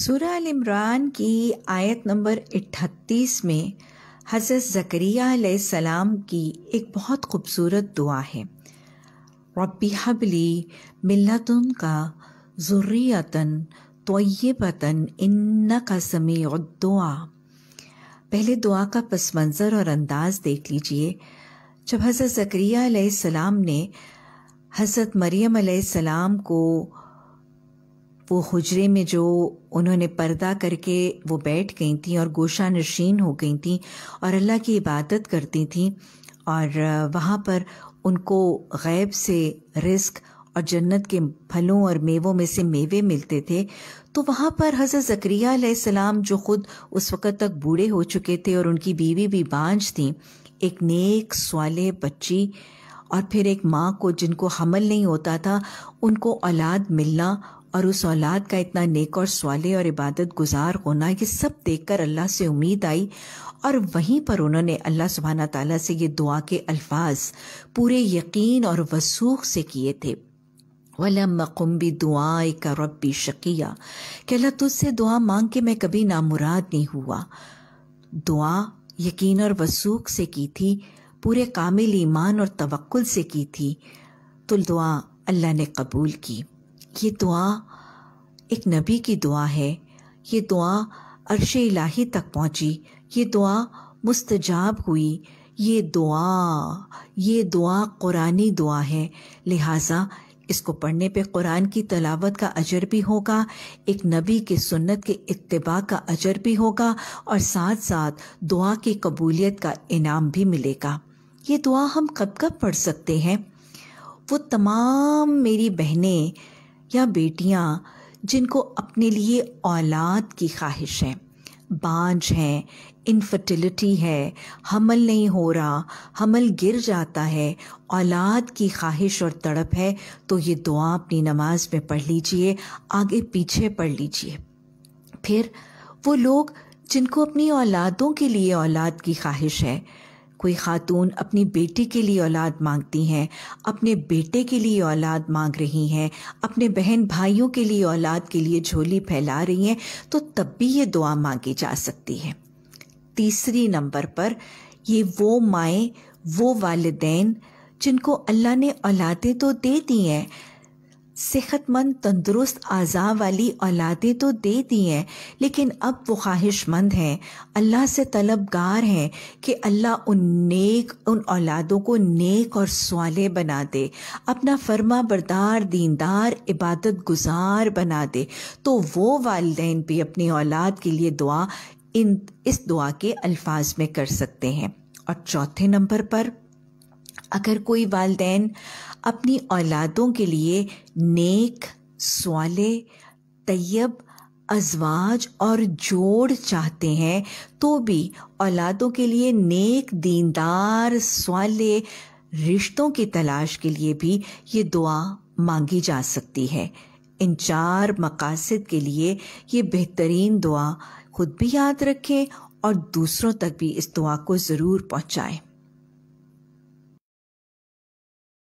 सूरा इमरान की आयत नंबर 38 में हज़रत ज़करिया सलाम की एक बहुत खूबसूरत दुआ है रबी हबली मिल्लतुन का ज़ुर्रियतन तोयबतन इन्ना का और दुआ पहले दुआ का पस मंज़र और अंदाज़ देख लीजिए जब हज़रत ज़करिया सलाम ने हज़रत मरियम सलाम को वो हुजरे में जो उन्होंने पर्दा करके वो बैठ गई थी और गोशा नशीन हो गई थी और अल्लाह की इबादत करती थी और वहाँ पर उनको गैब से रिस्क और जन्नत के फलों और मेवों में से मेवे मिलते थे तो वहाँ पर हज़रत ज़करिया सलाम जो ख़ुद उस वक़्त तक बूढ़े हो चुके थे और उनकी बीवी भी बांझ थी एक नेक सवाले बच्ची और फिर एक माँ को जिनको हमल नहीं होता था उनको औलाद मिलना और उस औलाद का इतना नेक और सवाले और इबादत गुजार होना ये सब देखकर अल्लाह से उम्मीद आई और वहीं पर उन्होंने अल्लाह सुबहाना तला से ये दुआ के अल्फाज पूरे यकीन और वसूख से किए थे वलम दुआ का रबी शकिया कि अल्लाह तुझसे दुआ मांग के मैं कभी नामुराद नहीं हुआ दुआ यकीन और वसूख से की थी पूरे कामिल ईमान और तवक्ल से की थी तो दुआ अल्लाह ने कबूल की ये दुआ एक नबी की दुआ है ये दुआ अरश इलाही तक पहुँची ये दुआ मुस्तजाब हुई ये दुआ ये दुआ कुरानी दुआ है लिहाजा इसको पढ़ने पे कुरान की तलावत का अजर भी होगा एक नबी के सुन्नत के इतबा का अजर भी होगा और साथ साथ दुआ की कबूलियत का इनाम भी मिलेगा ये दुआ हम कब कब पढ़ सकते हैं वो तमाम मेरी बहनें या बेटियां जिनको अपने लिए औलाद की ख्वाहिश है बांझ हैं इनफर्टिलिटी है हमल नहीं हो रहा हमल गिर जाता है औलाद की ख्वाहिश और तड़प है तो ये दुआ अपनी नमाज में पढ़ लीजिए आगे पीछे पढ़ लीजिए फिर वो लोग जिनको अपनी औलादों के लिए औलाद की ख्वाहिश है कोई खातून अपनी बेटी के लिए औलाद मांगती हैं अपने बेटे के लिए औलाद मांग रही हैं अपने बहन भाइयों के लिए औलाद के लिए झोली फैला रही हैं तो तब भी ये दुआ मांगी जा सकती है तीसरी नंबर पर ये वो माएँ वो वालदेन जिनको अल्लाह ने औलादें तो दे दी हैं सेहतमंद तंदुरुस्त आज़ा वाली औलादें तो दे दी हैं लेकिन अब वो ख्वाहिशमंद हैं अल्लाह से तलबगार हैं कि अल्लाह उन नेक उन औलादों को नेक और सवाले बना दे अपना फर्मा बरदार दीनदार इबादत गुजार बना दे तो वो वालदे भी अपनी औलाद के लिए दुआ इन इस दुआ के अल्फाज में कर सकते हैं और चौथे नंबर पर अगर कोई वालदे अपनी औलादों के लिए नेक सवाले तैयब अजवाज और जोड़ चाहते हैं तो भी औलादों के लिए नेक दीनदार सवाले रिश्तों की तलाश के लिए भी ये दुआ मांगी जा सकती है इन चार मकासद के लिए ये बेहतरीन दुआ खुद भी याद रखें और दूसरों तक भी इस दुआ को ज़रूर पहुँचाएँ